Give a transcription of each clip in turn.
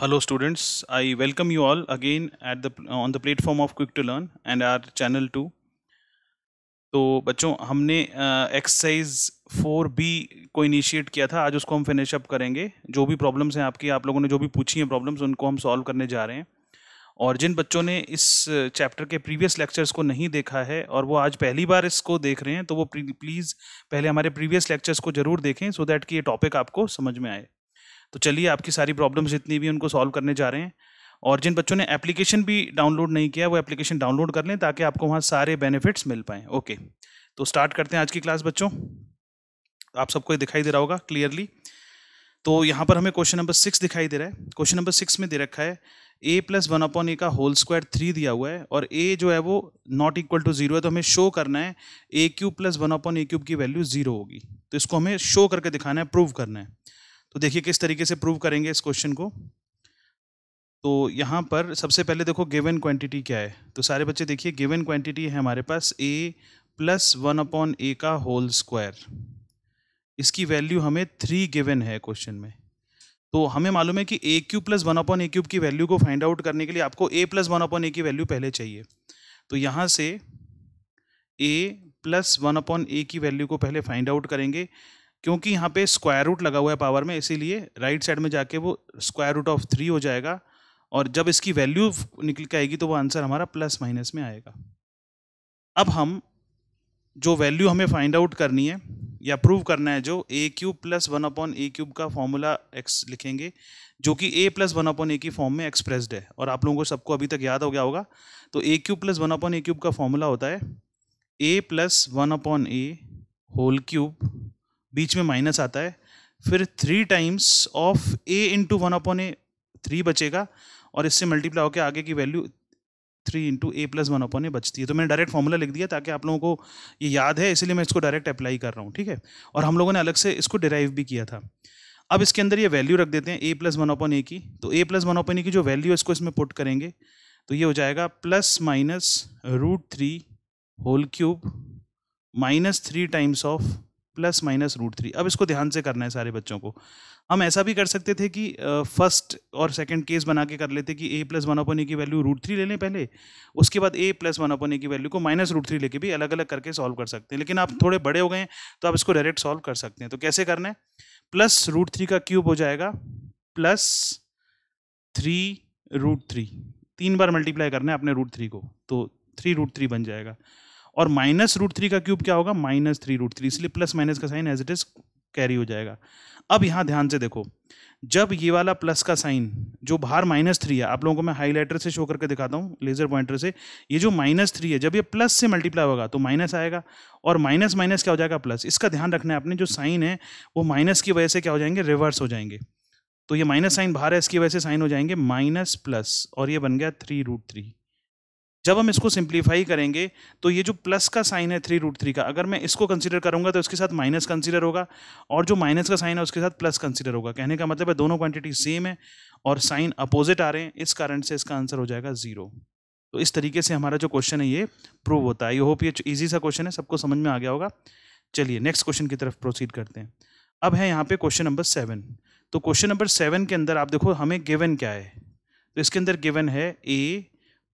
Hello students, I welcome you all again at the on the platform of Quick to Learn and our channel टू तो बच्चों हमने exercise four B को initiate किया था आज उसको हम फिनिश अप करेंगे जो भी प्रॉब्लम्स हैं आपकी आप लोगों ने जो भी पूछी हैं प्रॉब्लम्स उनको हम सॉल्व करने जा रहे हैं और जिन बच्चों ने इस चैप्टर के प्रीवियस लेक्चर्स को नहीं देखा है और वो आज पहली बार इसको देख रहे हैं तो वो प्लीज़ पहले हमारे प्रीवियस लेक्चर्स को ज़रूर देखें सो so दैट कि ये टॉपिक आपको समझ में आए तो चलिए आपकी सारी प्रॉब्लम्स जितनी भी उनको सॉल्व करने जा रहे हैं और जिन बच्चों ने एप्लीकेशन भी डाउनलोड नहीं किया वो एप्लीकेशन डाउनलोड कर लें ताकि आपको वहाँ सारे बेनिफिट्स मिल पाएँ ओके तो स्टार्ट करते हैं आज की क्लास बच्चों आप सबको दिखाई दे रहा होगा क्लियरली तो यहाँ पर हमें क्वेश्चन नंबर सिक्स दिखाई दे रहा है क्वेश्चन नंबर सिक्स में दे रखा है ए प्लस वन अपॉन ए का होल स्क्वायर थ्री दिया हुआ है और ए जो है वो नॉट इक्वल टू जीरो है तो हमें शो करना है ए क्यूब प्लस वन अपॉन ए क्यूब की वैल्यू जीरो होगी तो इसको हमें शो करके दिखाना है प्रूव करना है तो देखिए किस तरीके से प्रूव करेंगे इस क्वेश्चन को तो यहाँ पर सबसे पहले देखो गिवन क्वांटिटी क्या है तो सारे बच्चे देखिए गिवन क्वांटिटी है हमारे पास ए प्लस वन अपॉन ए का होल स्क्वायर इसकी वैल्यू हमें थ्री गिवन है क्वेश्चन में तो हमें मालूम है कि A cube plus one upon A cube की वैल्यू को फाइंड आउट करने के लिए आपको A plus one upon A की वैल्यू पहले चाहिए तो यहाँ से A plus one upon A की वैल्यू को पहले फाइंड आउट करेंगे क्योंकि यहाँ पे स्क्वायर रूट लगा हुआ है पावर में इसीलिए राइट साइड में जाके वो स्क्वायर रूट ऑफ थ्री हो जाएगा और जब इसकी वैल्यू निकल के आएगी तो वो आंसर हमारा प्लस माइनस में आएगा अब हम जो वैल्यू हमें फाइंड आउट करनी है या प्रूव करना है जो A cube plus one upon A cube का फॉर्मूला एक्स लिखेंगे जो कि A plus one upon A की फॉर्म में एक्सप्रेस्ड है और आप लोगों को सबको अभी तक याद हो गया होगा तो A cube plus one upon A cube का फॉर्मूला होता है A plus one upon A whole cube बीच में माइनस आता है फिर three times of A into one upon A three बचेगा और इससे मल्टीप्लाई होकर आगे की value three into A plus one upon A बचती है तो मैंने डायरेक्ट फॉर्मूला लिख दिया ताकि आप लोगों को ये याद है इसलिए मैं इसको डायरेक्ट अप्लाई कर रहा हूँ ठीक है और हम लोगों ने अलग से इसको डिराइव भी किया था अब इसके अंदर ये वैल्यू रख देते हैं A plus one upon A की तो ए प्लस वन अपॉन ए की जो वैल्यू है इसको इसमें पुट करेंगे तो ये हो जाएगा plus minus root three whole cube minus three times of plus minus root three अब इसको ध्यान से करना है सारे बच्चों को हम ऐसा भी कर सकते थे कि फर्स्ट और सेकंड केस बना के कर लेते कि A plus one upon A की वैल्यू रूट थ्री ले लें पहले उसके बाद A plus one upon A की वैल्यू को माइनस रूट थ्री लेके भी अलग अलग करके सॉल्व कर सकते हैं लेकिन आप थोड़े बड़े हो गए हैं तो आप इसको डायरेक्ट सॉल्व कर सकते हैं तो कैसे करना है प्लस रूट थ्री का क्यूब हो जाएगा प्लस थ्री रूट थ्री तीन बार मल्टीप्लाई करना है अपने रूट थ्री को तो थ्री रूट थ्री बन जाएगा और माइनस रूट थ्री का क्यूब क्या होगा माइनस थ्री रूट थ्री इसलिए प्लस माइनस का sign as it is carry हो जाएगा अब यहाँ ध्यान से देखो जब ये वाला प्लस का साइन जो बाहर माइनस थ्री है आप लोगों को मैं हाईलाइटर से शो करके दिखाता हूँ लेजर पॉइंटर से ये जो माइनस थ्री है जब ये प्लस से मल्टीप्लाई होगा तो माइनस आएगा और माइनस माइनस क्या हो जाएगा प्लस इसका ध्यान रखना है आपने जो साइन है वो माइनस की वजह से क्या हो जाएंगे रिवर्स हो जाएंगे तो ये माइनस साइन बाहर है इसकी वजह से साइन हो जाएंगे माइनस प्लस और ये बन गया थ्री रूट थ्री जब हम इसको सिंप्लीफाई करेंगे तो ये जो प्लस का साइन है थ्री रूट थ्री का अगर मैं इसको कंसिडर करूंगा तो इसके साथ माइनस कंसिडर होगा और जो माइनस का साइन है उसके साथ प्लस कंसिडर होगा कहने का मतलब है दोनों क्वांटिटी सेम है और साइन अपोजिट आ रहे हैं इस कारण से इसका आंसर हो जाएगा ज़ीरो तो इस तरीके से हमारा जो क्वेश्चन है ये प्रूव होता है आई होप ये ईजी सा क्वेश्चन है सबको समझ में आ गया होगा चलिए नेक्स्ट क्वेश्चन की तरफ प्रोसीड करते हैं अब है यहाँ पे क्वेश्चन नंबर सेवन तो क्वेश्चन नंबर सेवन के अंदर आप देखो हमें गिवन क्या है तो इसके अंदर गिवन है A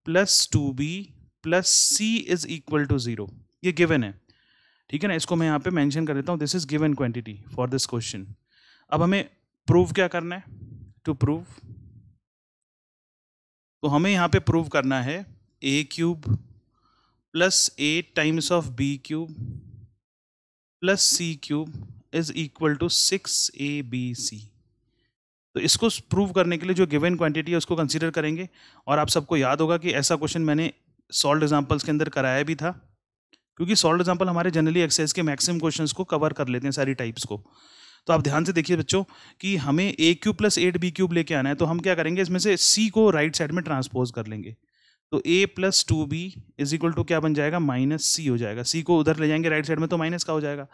plus two B plus C is equal to zero ये गिवन है ठीक है ना इसको मैं यहाँ पे मेंशन कर देता हूँ this is given quantity for this question अब हमें प्रूव क्या करना है टू प्रूव तो हमें यहाँ पे प्रूव करना है ए cube plus A times of B cube plus C cube is equal to six A B C तो इसको प्रूव करने के लिए जो गिवन क्वांटिटी है उसको कंसिडर करेंगे और आप सबको याद होगा कि ऐसा क्वेश्चन मैंने सॉल्ड एग्जाम्पल्स के अंदर कराया भी था क्योंकि सॉल्ड एग्जाम्पल हमारे जनरली एक्सरसाइज के मैक्सिमम क्वेश्चंस को कवर कर लेते हैं सारी टाइप्स को तो आप ध्यान से देखिए बच्चों कि हमें A cube plus eight B cube लेके आना है तो हम क्या करेंगे इसमें से सी को राइट साइड में ट्रांसपोज कर लेंगे तो ए plus two B is equal to क्या बन जाएगा माइनस सी हो जाएगा सी को उधर ले जाएंगे राइट साइड में तो माइनस का हो जाएगा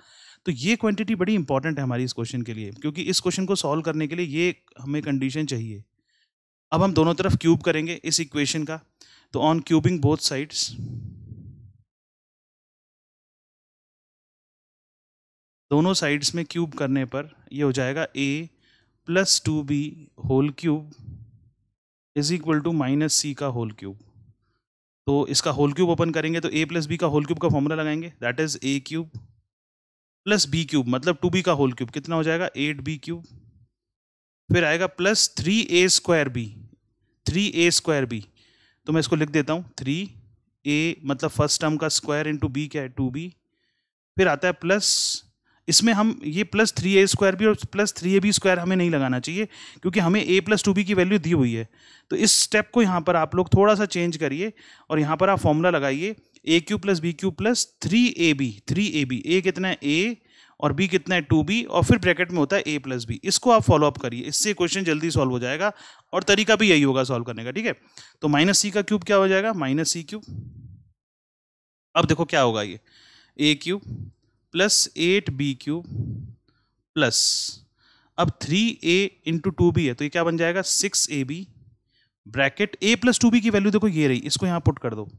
तो ये क्वांटिटी बड़ी इंपॉर्टेंट है हमारी इस क्वेश्चन के लिए क्योंकि इस क्वेश्चन को सॉल्व करने के लिए ये हमें कंडीशन चाहिए अब हम दोनों तरफ क्यूब करेंगे इस इक्वेशन का तो ऑन क्यूबिंग बोथ साइड्स दोनों साइड्स में क्यूब करने पर ये हो जाएगा A plus two B whole cube is equal to minus C का होल क्यूब तो इसका होल क्यूब ओपन करेंगे तो ए प्लस बी का होल क्यूब का फॉर्मूला लगाएंगे that is A cube plus B cube मतलब टू बी का होल क्यूब कितना हो जाएगा एट बी क्यूब फिर आएगा plus three A square B three A square B तो मैं इसको लिख देता हूँ थ्री ए मतलब फर्स्ट टर्म का स्क्वायर इंटू बी क्या है टू बी फिर आता है प्लस इसमें हम ये plus three A square B और प्लस थ्री ए बी स्क्वायर हमें नहीं लगाना चाहिए क्योंकि हमें ए प्लस टू बी की वैल्यू दी हुई है तो इस स्टेप को यहाँ पर आप लोग थोड़ा सा चेंज करिए और यहाँ पर आप फॉर्मूला लगाइए A cube plus B cube plus three A B three A B A कितना है ए और बी कितना है टू बी और फिर ब्रैकेट में होता है ए प्लस बी इसको आप फॉलो अप करिए इससे क्वेश्चन जल्दी सॉल्व हो जाएगा और तरीका भी यही होगा सॉल्व करने का ठीक है तो माइनस सी का क्यूब क्या हो जाएगा माइनस सी क्यूब अब देखो क्या होगा ये A cube plus eight B cube plus अब three A into two B है तो ये क्या बन जाएगा six A B bracket A plus two B की वैल्यू देखो ये रही इसको यहाँ पुट कर दो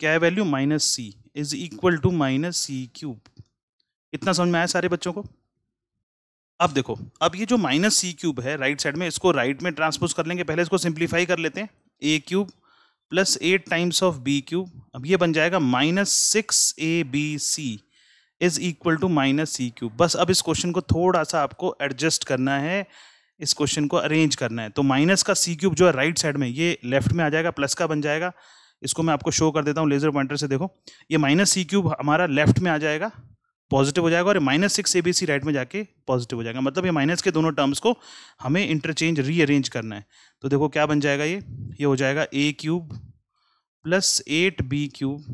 क्या value minus C is equal to minus C cube इतना समझ में आया सारे बच्चों को अब देखो अब ये जो माइनस सी क्यूब है राइट साइड में इसको राइट में ट्रांसपोज कर लेंगे पहले इसको सिंप्लीफाई कर लेते हैं A cube plus eight times of B cube अब ये बन जाएगा minus six A B C is equal to minus C cube बस अब इस क्वेश्चन को थोड़ा सा आपको एडजस्ट करना है इस क्वेश्चन को अरेंज करना है तो माइनस का सी क्यूब जो है राइट साइड में ये लेफ्ट में आ जाएगा प्लस का बन जाएगा इसको मैं आपको शो कर देता हूँ लेजर पॉइंटर से देखो ये माइनस सी क्यूब हमारा लेफ्ट में आ जाएगा पॉजिटिव हो जाएगा और minus six A B C right में जाके पॉजिटिव हो जाएगा मतलब ये माइनस के दोनों टर्म्स को हमें इंटरचेंज रीअरेंज करना है तो देखो क्या बन जाएगा ये ये हो जाएगा A cube plus eight B cube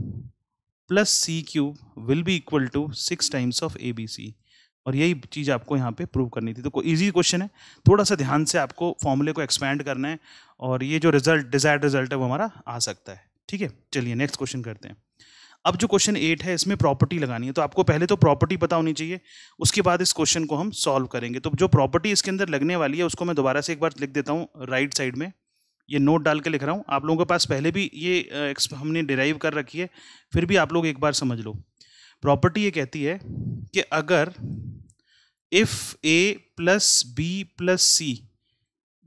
plus C cube will be equal to six times of A B C और यही चीज़ आपको यहाँ पे प्रूव करनी थी तो इजी क्वेश्चन है थोड़ा सा ध्यान से आपको फॉर्मूले को एक्सपैंड करना है और ये जो रिजल्ट डिजायर्ड रिजल्ट है वो हमारा आ सकता है ठीक है चलिए नेक्स्ट क्वेश्चन करते हैं अब जो क्वेश्चन एट है इसमें प्रॉपर्टी लगानी है तो आपको पहले तो प्रॉपर्टी पता होनी चाहिए उसके बाद इस क्वेश्चन को हम सॉल्व करेंगे तो जो प्रॉपर्टी इसके अंदर लगने वाली है उसको मैं दोबारा से एक बार लिख देता हूँ राइट साइड में ये नोट डाल के लिख रहा हूँ आप लोगों के पास पहले भी ये हमने डिराइव कर रखी है फिर भी आप लोग एक बार समझ लो प्रॉपर्टी ये कहती है कि अगर if A plus B plus C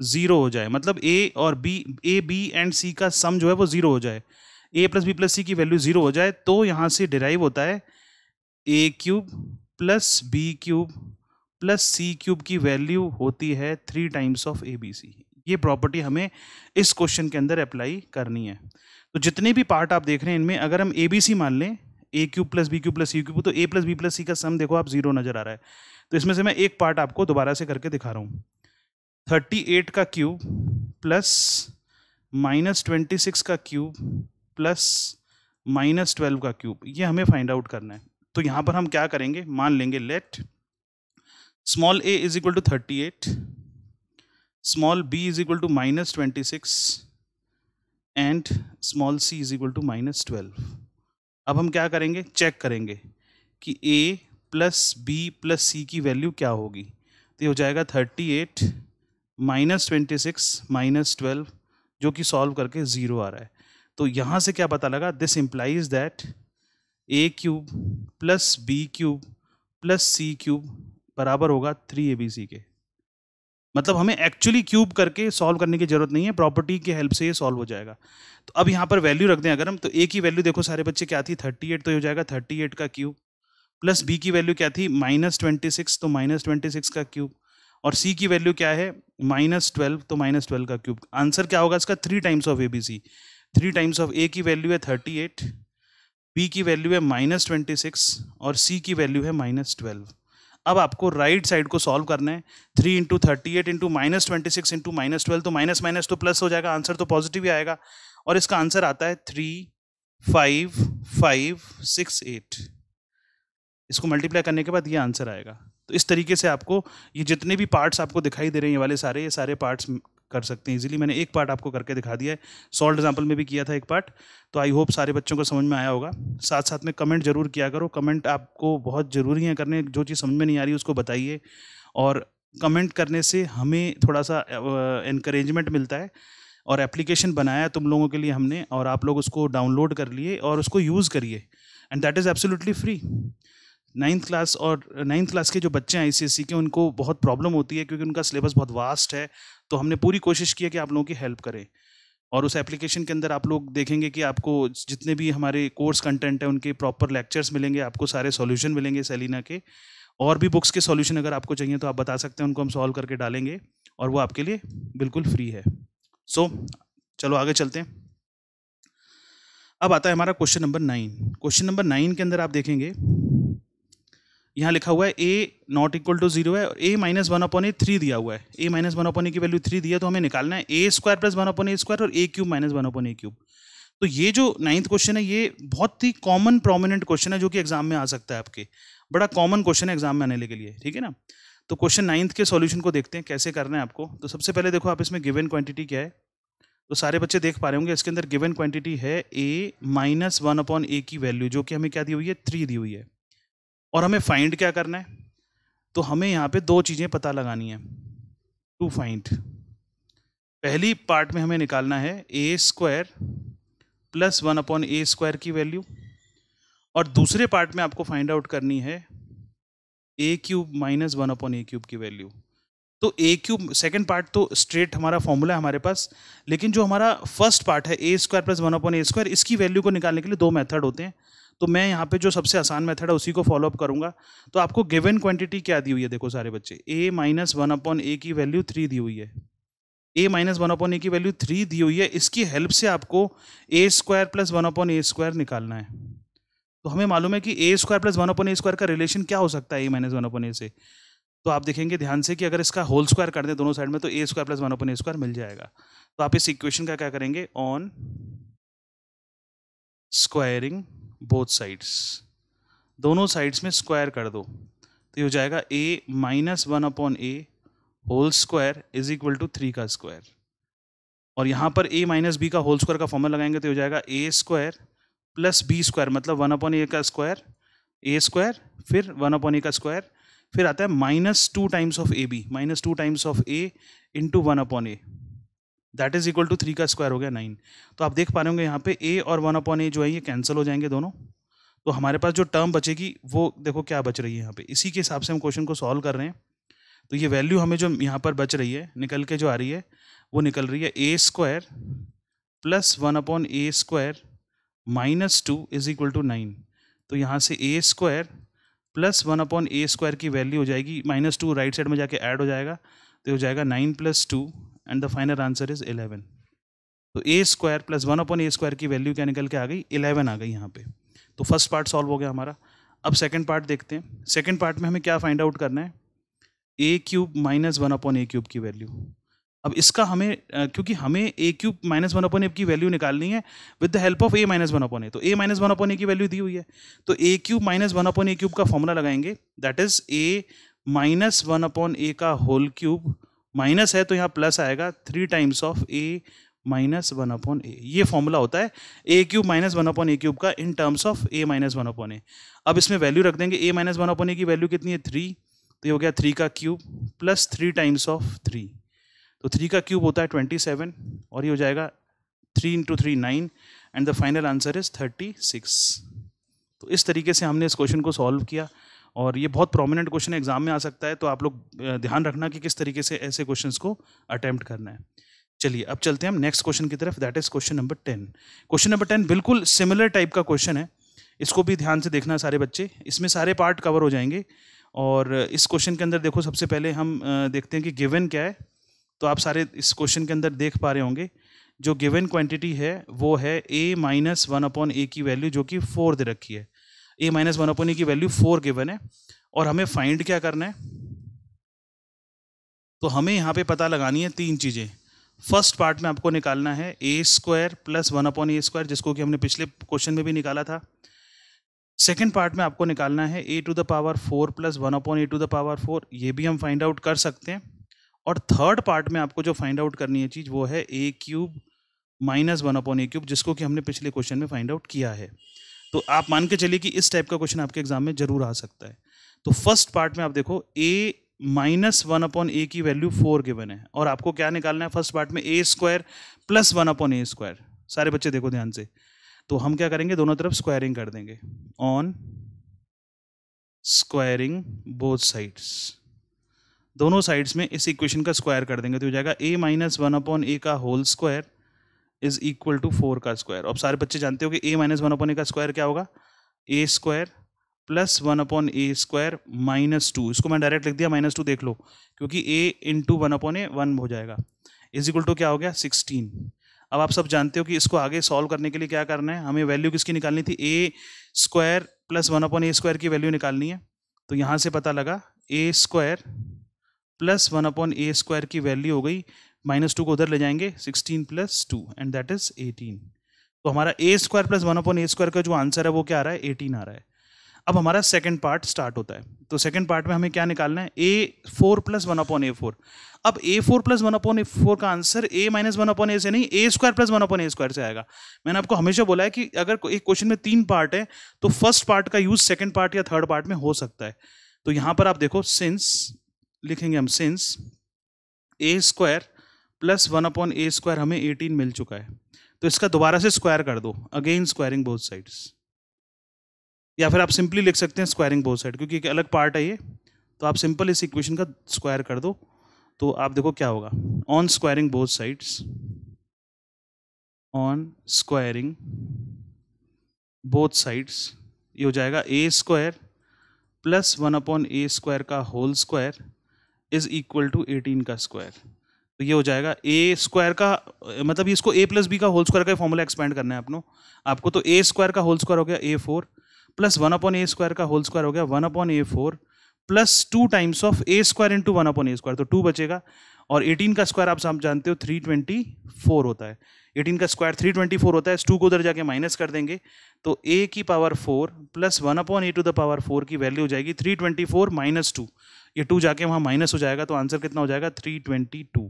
zero हो जाए मतलब ए और B A B and C का सम जो है वो ज़ीरो हो जाए A plus B plus C की वैल्यू ज़ीरो हो जाए तो यहाँ से डिराइव होता है ए cube plus B cube plus C cube की वैल्यू होती है three times of A B C ये प्रॉपर्टी हमें इस क्वेश्चन के अंदर अप्लाई करनी है तो जितने भी पार्ट आप देख रहे हैं इनमें अगर हम ए बी सी मान लें A cube plus B cube plus C cube तो ए प्लस बी प्लस सी का सम देखो आप जीरो नज़र आ रहा है तो इसमें से मैं एक पार्ट आपको दोबारा से करके दिखा रहा हूँ थर्टी एट का cube plus minus twenty six का क्यूब प्लस माइनस ट्वेल्व का क्यूब ये हमें फाइंड आउट करना है तो यहाँ पर हम क्या करेंगे मान लेंगे let small A is equal to thirty eight small B is equal to minus twenty six and small C is equal to minus twelve अब हम क्या करेंगे चेक करेंगे कि A plus B plus C की वैल्यू क्या होगी तो ये हो जाएगा thirty eight minus twenty six minus twelve जो कि सॉल्व करके ज़ीरो आ रहा है तो यहाँ से क्या पता लगा this implies that A cube plus B cube plus C cube बराबर होगा थ्री ए बी सी के मतलब हमें एक्चुअली क्यूब करके सॉल्व करने की जरूरत नहीं है प्रॉपर्टी की हेल्प से ये सॉल्व हो जाएगा तो अब यहाँ पर वैल्यू रख दें अगर हम तो ए की वैल्यू देखो सारे बच्चे क्या थी थर्टी एट तो ये हो जाएगा थर्टी एट का क्यूब प्लस बी की वैल्यू क्या थी माइनस ट्वेंटी सिक्स तो माइनस ट्वेंटी सिक्स का क्यूब और सी की वैल्यू क्या है माइनस ट्वेल्व तो माइनस ट्वेल्व का क्यूब आंसर क्या होगा इसका three times of A B C three times of A की वैल्यू है थर्टी एट बी की वैल्यू है माइनस ट्वेंटी सिक्स और सी की वैल्यू है माइनस ट्वेल्व अब आपको राइट right साइड को सॉल्व करना है three into thirty eight into minus twenty six into minus twelve तो माइनस माइनस तो प्लस हो जाएगा आंसर तो पॉजिटिव ही आएगा और इसका आंसर आता है three five five six eight इसको मल्टीप्लाई करने के बाद ये आंसर आएगा तो इस तरीके से आपको ये जितने भी पार्ट्स आपको दिखाई दे रहे हैं ये वाले सारे ये सारे पार्ट्स कर सकते हैं इजीली मैंने एक पार्ट आपको करके दिखा दिया है सॉल्ड एग्जाम्पल में भी किया था एक पार्ट तो आई होप सारे बच्चों को समझ में आया होगा साथ साथ में कमेंट जरूर किया करो कमेंट आपको बहुत ज़रूरी है करने जो चीज़ समझ में नहीं आ रही उसको बताइए और कमेंट करने से हमें थोड़ा सा इनक्रेजमेंट मिलता है और एप्लीकेशन बनाया तुम लोगों के लिए हमने और आप लोग उसको डाउनलोड कर लिए और उसको यूज़ करिए and that is absolutely free ninth class और नाइन्थ uh, क्लास के जो बच्चे हैं आई के उनको बहुत प्रॉब्लम होती है क्योंकि उनका सिलेबस बहुत वास्ट है तो हमने पूरी कोशिश की है कि आप लोगों की हेल्प करें और उस एप्लीकेशन के अंदर आप लोग देखेंगे कि आपको जितने भी हमारे कोर्स कंटेंट है उनके प्रॉपर लेक्चर्स मिलेंगे आपको सारे सॉल्यूशन मिलेंगे सेलिना के और भी बुक्स के सॉल्यूशन अगर आपको चाहिए तो आप बता सकते हैं उनको हम सॉल्व करके डालेंगे और वो आपके लिए बिल्कुल फ्री है सो so, चलो आगे चलते हैं अब आता है हमारा question number nine question number nine के अंदर आप देखेंगे यहाँ लिखा हुआ है A not equal to zero है और ए minus one upon A three दिया हुआ है ए माइनस वन अपन ए की वैल्यू थ्री दिया तो हमें निकालना है A square plus one upon A square और A cube minus one upon A cube तो ये जो नाइन्थ क्वेश्चन है ये बहुत ही कॉमन प्रोमिनेंट क्वेश्चन है जो कि एग्जाम में आ सकता है आपके बड़ा कॉमन क्वेश्चन है एग्जाम में आने के लिए ठीक है ना तो क्वेश्चन नाइन्थ के सोल्यूशन को देखते हैं कैसे करना है आपको तो सबसे पहले देखो आप इसमें गिवन क्वांटिटी क्या है तो सारे बच्चे देख पा रहे होंगे इसके अंदर गिवन क्वांटिटी है ए माइनस वन अपॉन ए की वैल्यू जो कि हमें क्या दी हुई है थ्री दी हुई है और हमें फाइंड क्या करना है तो हमें यहाँ पे दो चीज़ें पता लगानी है टू फाइंड पहली पार्ट में हमें निकालना है A square plus one upon A square की वैल्यू और दूसरे पार्ट में आपको फाइंड आउट करनी है ए क्यूब माइनस वन अपॉन ए क्यूब की वैल्यू तो ए क्यूब सेकेंड पार्ट तो स्ट्रेट हमारा फॉर्मूला है हमारे पास लेकिन जो हमारा फर्स्ट पार्ट है A square plus one upon A square इसकी वैल्यू को निकालने के लिए दो मेथड होते हैं तो मैं यहाँ पे जो सबसे आसान मेथड है उसी को फॉलो अप करूँगा तो आपको गिवन क्वांटिटी क्या दी हुई है देखो सारे बच्चे A minus one upon A की वैल्यू थ्री दी हुई है ए माइनस वन अपॉन ए की वैल्यू थ्री दी हुई है इसकी हेल्प से आपको A square plus one upon A square निकालना है तो हमें मालूम है कि A square plus one upon A square का रिलेशन क्या हो सकता है ए माइनस वन अपॉन ए से तो आप देखेंगे ध्यान से कि अगर इसका होल स्क्वायर कर दें दोनों साइड में तो A square plus one upon A square मिल जाएगा तो आप इस इक्वेशन का क्या करेंगे ऑन स्क्वायरिंग बोथ साइड्स दोनों साइड्स में स्क्वायर कर दो तो ये हो जाएगा A minus one upon A whole square is equal to three का स्क्वायर और यहाँ पर ए माइनस बी का होल स्क्वायर का फॉर्मूला लगाएंगे तो हो जाएगा ए स्क्वायर प्लस बी स्क्वायर मतलब वन अपॉन ए का स्क्वायर ए स्क्वायर फिर वन अपॉन ए का स्क्वायर फिर आता है minus two times of A B minus two times of A into one upon A that is equal to three का square हो गया नाइन तो आप देख पा रहे होंगे यहाँ पे ए और वन अपॉन ए जो है ये कैंसिल हो जाएंगे दोनों तो हमारे पास जो टर्म बचेगी वो देखो क्या बच रही है यहाँ पे इसी के हिसाब से हम क्वेश्चन को सॉल्व कर रहे हैं तो ये वैल्यू हमें जो यहाँ पर बच रही है निकल के जो आ रही है वो निकल रही है A square plus one upon A square minus two is equal to nine तो यहाँ से A square plus one upon A square की वैल्यू हो जाएगी माइनस टू राइट साइड में जाके ऐड हो जाएगा तो हो जाएगा nine plus two and the final answer is eleven तो A square plus one upon A square की वैल्यू क्या निकल के आ गई इलेवन आ गई यहाँ पे तो फर्स्ट पार्ट सॉल्व हो गया हमारा अब सेकेंड पार्ट देखते हैं सेकेंड पार्ट में हमें क्या फाइंड आउट करना है ए क्यूब माइनस वन अपॉन ए क्यूब की वैल्यू अब इसका हमें क्योंकि हमें A cube minus one upon A की वैल्यू निकालनी है with the help of A minus one upon ए तो A minus one upon A की वैल्यू दी हुई है तो A cube minus one upon A cube का फॉर्मूला लगाएंगे that is A minus one upon ए का होल क्यूब माइनस है तो यहाँ प्लस आएगा three times of A minus one upon A ये फॉर्मूला होता है ए क्यूब माइनस वन अपॉन ए क्यूब का in terms of A minus one upon A अब इसमें वैल्यू रख देंगे A minus one upon A की वैल्यू कितनी है थ्री तो ये हो गया थ्री का cube plus three times of three तो थ्री का क्यूब होता है ट्वेंटी सेवन और ये हो जाएगा three into three nine and the final answer is thirty six तो इस तरीके से हमने इस क्वेश्चन को सॉल्व किया और ये बहुत प्रोमिनेंट क्वेश्चन एग्जाम में आ सकता है तो आप लोग ध्यान रखना कि किस तरीके से ऐसे क्वेश्चन को अटैम्प्ट करना है चलिए अब चलते हैं हम नेक्स्ट क्वेश्चन की तरफ that is question number ten question number ten बिल्कुल सिमिलर टाइप का क्वेश्चन है इसको भी ध्यान से देखना सारे बच्चे इसमें सारे पार्ट कवर हो जाएंगे और इस क्वेश्चन के अंदर देखो सबसे पहले हम देखते हैं कि गिवन क्या है तो आप सारे इस क्वेश्चन के अंदर देख पा रहे होंगे जो गिवन क्वांटिटी है वो है ए माइनस वन अपॉन ए की वैल्यू जो कि फोर दे रखी है ए माइनस वन अपॉन ए की वैल्यू फोर गिवन है और हमें फाइंड क्या करना है तो हमें यहाँ पे पता लगानी है तीन चीज़ें फर्स्ट पार्ट में आपको निकालना है A square plus one upon A square जिसको कि हमने पिछले क्वेश्चन में भी निकाला था सेकेंड पार्ट में आपको निकालना है A to the power four plus one upon A to the power four ये भी हम फाइंड आउट कर सकते हैं और थर्ड पार्ट में आपको जो फाइंड आउट करनी है चीज़ वो है ए क्यूब माइनस वन अपॉन ए क्यूब जिसको कि हमने पिछले क्वेश्चन में फाइंड आउट किया है तो आप मान के चलिए कि इस टाइप का क्वेश्चन आपके एग्जाम में जरूर आ सकता है तो फर्स्ट पार्ट में आप देखो A minus one upon A की वैल्यू फोर गिवन है और आपको क्या निकालना है फर्स्ट पार्ट में A square plus one upon A square सारे बच्चे देखो ध्यान से तो हम क्या करेंगे दोनों तरफ स्क्वायरिंग कर देंगे ऑन स्क्वायरिंग बोथ साइड्स दोनों साइड्स में इस इक्वेशन का स्क्वायर कर देंगे तो हो जाएगा ए माइनस वन अपॉन ए का whole square is equal to four का स्क्वायर अब सारे बच्चे जानते हो कि ए माइनस वन अपॉन ए का स्क्वायर क्या होगा A square plus one upon A square minus two इसको मैं डायरेक्ट लिख दिया माइनस टू देख लो क्योंकि A into one upon A one हो जाएगा इज इक्वल टू क्या हो गया सिक्सटीन अब आप सब जानते हो कि इसको आगे सॉल्व करने के लिए क्या करना है हमें वैल्यू किसकी निकालनी थी A square plus one upon A square की वैल्यू निकालनी है तो यहाँ से पता लगा A square plus one upon A square की वैल्यू हो गई माइनस टू को उधर ले जाएंगे sixteen plus two and that is eighteen तो हमारा A square plus one upon A square का जो आंसर है वो क्या आ रहा है एटीन आ रहा है अब हमारा सेकंड पार्ट स्टार्ट होता है तो सेकंड पार्ट में हमें क्या निकालना है A four plus one upon A four अब A four plus one upon A four का answer A minus one upon A से नहीं A square plus one upon A square से आएगा मैंने आपको हमेशा बोला है कि अगर एक क्वेश्चन में तीन पार्ट है तो फर्स्ट पार्ट का यूज सेकेंड पार्ट या थर्ड पार्ट में हो सकता है तो यहां पर आप देखो सिंस लिखेंगे हम since A square plus one upon A square हमें एटीन मिल चुका है तो इसका दोबारा से स्क्वायर कर दो अगेन स्क्वायरिंग बोथ साइड्स या फिर आप सिंपली लिख सकते हैं स्क्वायरिंग बोथ साइड क्योंकि एक अलग पार्ट है ये तो आप सिंपल इस इक्वेशन का स्क्वायर कर दो तो आप देखो क्या होगा on squaring both sides on squaring both sides ये हो जाएगा ए square plus one upon A square का whole square is equal to eighteen का स्क्वायर तो ये हो जाएगा ए स्क्वायर का मतलब इसको ए प्लस बी का होल स्क्वायर का फॉर्मूला एक्सपेंड करना है आपको आपको तो ए स्क्वायर का होल स्क्वायर हो गया A four plus one upon A square का होल स्क्वायर हो गया one upon A four plus two times of A square into one upon A square तो टू बचेगा और एटीन का स्क्वायर आप सब जानते हो थ्री ट्वेंटी फोर होता है एटीन का स्क्वायर थ्री ट्वेंटी फोर होता है इस टू को उधर जाके माइनस कर देंगे तो ए की power four plus one upon A to the power four की वैल्यू हो जाएगी three twenty four minus two ये टू जाके वहाँ माइनस हो जाएगा तो आंसर कितना हो जाएगा थ्री ट्वेंटी टू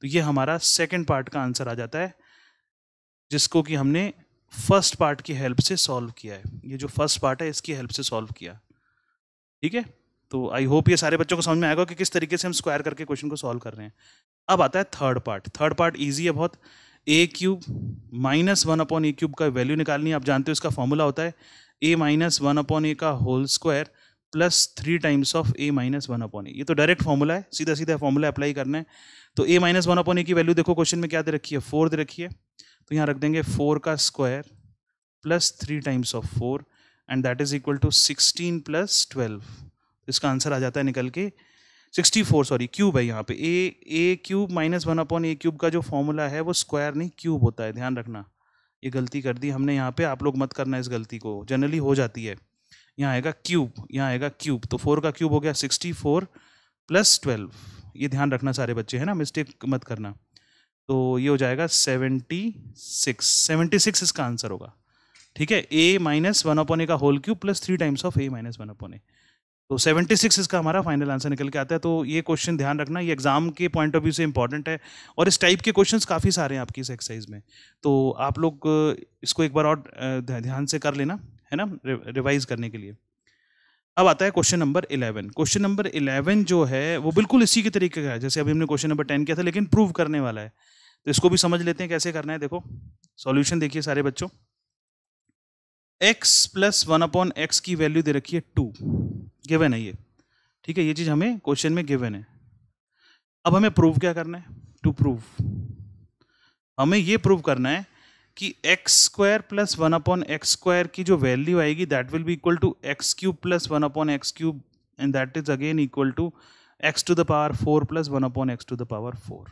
तो ये हमारा सेकेंड पार्ट का आंसर आ जाता है जिसको कि हमने फर्स्ट पार्ट की हेल्प से सॉल्व किया है ये जो फर्स्ट पार्ट है इसकी हेल्प से सॉल्व किया ठीक है तो आई होप ये सारे बच्चों को समझ में आएगा कि किस तरीके से हम स्क्वायर करके क्वेश्चन को सॉल्व कर रहे हैं अब आता है third part third part easy है बहुत A cube minus one upon A cube का वैल्यू निकालनी है आप जानते हो इसका फॉर्मूला होता है ए माइनस वन अपॉन ए का whole square plus three times of A minus one upon A ये तो डायरेक्ट फॉर्मूला है सीधा सीधा फॉर्मूला अप्लाई करना है तो A minus one upon A की वैल्यू देखो क्वेश्चन में क्या दे रखी है फोर दे रखी है तो यहाँ रख देंगे फोर का square plus three times of four and that is equal to sixteen plus twelve इसका आंसर आ जाता है निकल के सिक्सटी फोर सॉरी क्यूब है यहाँ पे a a cube minus one upon A cube का जो फॉर्मूला है वो स्क्वायर नहीं क्यूब होता है ध्यान रखना ये गलती कर दी हमने यहाँ पे आप लोग मत करना इस गलती को जनरली हो जाती है यहाँ आएगा क्यूब यहाँ आएगा क्यूब तो फोर का क्यूब हो गया सिक्सटी फोर प्लस ट्वेल्व ये ध्यान रखना सारे बच्चे है ना मिस्टेक मत करना तो ये हो जाएगा सेवेंटी सिक्स सेवेंटी सिक्स इसका आंसर होगा ठीक है ए माइनस वन अपॉन ए का whole cube plus three times of A minus one upon ए तो सेवेंटी सिक्स इसका हमारा फाइनल आंसर निकल के आता है तो ये क्वेश्चन ध्यान रखना ये एग्जाम के पॉइंट ऑफ व्यू से इंपॉर्टेंट है और इस टाइप के क्वेश्चंस काफ़ी सारे हैं आपकी इस एक्सरसाइज में तो आप लोग इसको एक बार और ध्यान से कर लेना है ना रिवाइज करने के लिए अब आता है question number eleven question number eleven जो है वो बिल्कुल इसी के तरीके का है जैसे अभी हमने क्वेश्चन नंबर टेन किया था लेकिन प्रूव करने वाला है तो इसको भी समझ लेते हैं कैसे करना है देखो सॉल्यूशन देखिए सारे बच्चों x plus one upon x की वैल्यू दे रखी है टू गिवन है ये ठीक है ये चीज़ हमें क्वेश्चन में गिवन है अब हमें प्रूव क्या करना है टू प्रूव हमें ये प्रूव करना है कि x square plus one upon x square की जो वैल्यू आएगी that will be equal to x cube plus one upon x cube and that is again equal to x to the power four plus one upon x to the power four